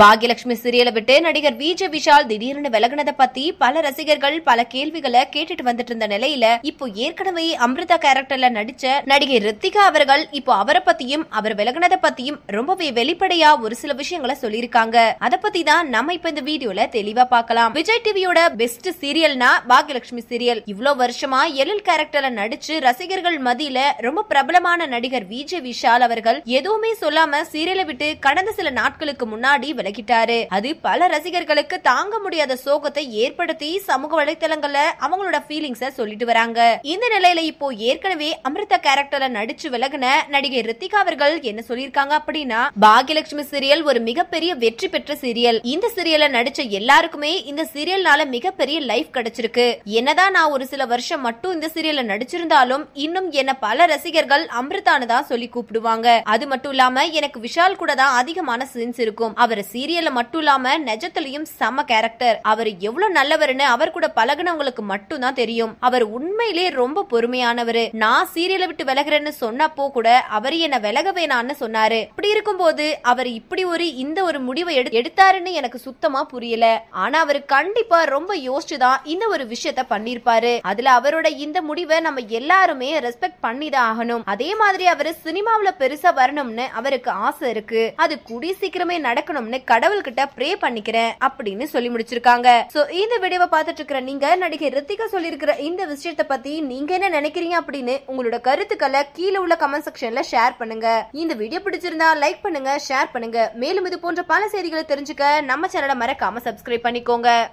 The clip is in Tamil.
பாகியலட்சுமி சீரியலை விட்டு நடிகர் விஜய் விஷால் திடீர்னு விலகினதை பத்தி பல ரசிகர்கள் பல கேள்விகளை கேட்டுட்டு வந்துட்டு இருந்த நிலையில இப்போ ஏற்கனவே அமிர்தா கேரக்டர்ல நடிச்ச நடிகை ரித்திகா அவர்கள் இப்போ அவரை பத்தியும் அவர் விலகினதை பத்தியும் ரொம்பவே வெளிப்படையா ஒரு சில விஷயங்களை சொல்லியிருக்காங்க அதை பத்தி தான் நம்ம இப்ப இந்த வீடியோல தெளிவா பார்க்கலாம் விஜய் டிவியோட பெஸ்ட் சீரியல்னா பாகியலட்சுமி சீரியல் இவ்வளவு வருஷமா எழில் கேரக்டர்ல நடிச்சு ரசிகர்கள் மதியில ரொம்ப பிரபலமான நடிகர் விஜய் விஷால் அவர்கள் எதுவுமே சொல்லாம சீரியலை விட்டு கடந்த சில நாட்களுக்கு முன்னாடி விலகிட்டாரு அது பல ரசிகர்களுக்கு தாங்க முடியாத சோகத்தை ஏற்படுத்தி சமூக வலைத்தளங்கள்ல அவங்களோட ஃபீலிங்ஸ சொல்லிட்டு வராங்க இந்த நிலையில இப்போ ஏற்கனவே அமிர்தா கேரக்டர்ல நடிச்சு விலகின நடிகை ரித்திகா அவர்கள் என்ன சொல்லியிருக்காங்க அப்படின்னா பாகியலட்சுமி சீரியல் ஒரு மிகப்பெரிய வெற்றி பெற்ற சீரியல் இந்த சீரியல்ல நடிச்ச எல்லாருக்குமே இந்த சீரியல்னால மிகப்பெரிய லைஃப் கிடைச்சிருக்கு என்னதான் நான் ஒரு சில வருஷம் மட்டும் இந்த சீரியல்ல நடிச்சிருந்தாலும் இன்னும் என்ன பல ரசிகர்கள் அமிர்தான்னு தான் சொல்லி கூப்பிடுவாங்க அது மட்டும் இல்லாம எனக்கு விஷால் கூட தான் அதிகமான சீன்ஸ் இருக்கும் அவர் சீரியல்ல மட்டும் இல்லாம நெஜத்திலையும் செம கேரக்டர் அவர் எவ்வளவு நல்லவர்னு அவர் கூட பழகினவங்களுக்கு மட்டும் தான் தெரியும் அவர் உண்மையிலே ரொம்ப பொறுமையானவர் நான் சீரியலை விட்டு விலகிறேன்னு சொன்னப்போ கூட அவர் என்ன விலக வேணான்னு சொன்னாரு இப்படி போது அவர் இப்படி ஒரு இந்த ஒரு முடிவை எடுத்தாருன்னு எனக்கு சுத்தமா புரியல ஆனா அவரு கண்டிப்பா ரொம்ப யோசிச்சுதான் இந்த ஒரு விஷயத்த பண்ணிருப்பாரு அதுல அவரோட இந்த முடிவை நம்ம எல்லாருமே ரெஸ்பெக்ட் பண்ணி தான் ஆகணும் அதே மாதிரி அவரு சினிமாவில பெருசா வரணும்னு அவருக்கு ஆசை இருக்கு அது கூடி சீக்கிரமே நடக்கணும் ஆகணும்னு கடவுள்கிட்ட ப்ரே பண்ணிக்கிறேன் அப்படின்னு சொல்லி முடிச்சிருக்காங்க சோ இந்த வீடியோவை பார்த்துட்டு இருக்கிற நீங்க நடிகை ரித்திகா சொல்லியிருக்கிற இந்த விஷயத்தை பத்தி நீங்க என்ன நினைக்கிறீங்க அப்படின்னு உங்களோட கருத்துக்களை கீழே உள்ள கமெண்ட் செக்ஷன்ல ஷேர் பண்ணுங்க இந்த வீடியோ பிடிச்சிருந்தா லைக் பண்ணுங்க ஷேர் பண்ணுங்க மேலும் இது போன்ற பல செய்திகளை தெரிஞ்சுக்க நம்ம சேனலை மறக்காம சப்ஸ்கிரைப் பண்ணிக்கோங்க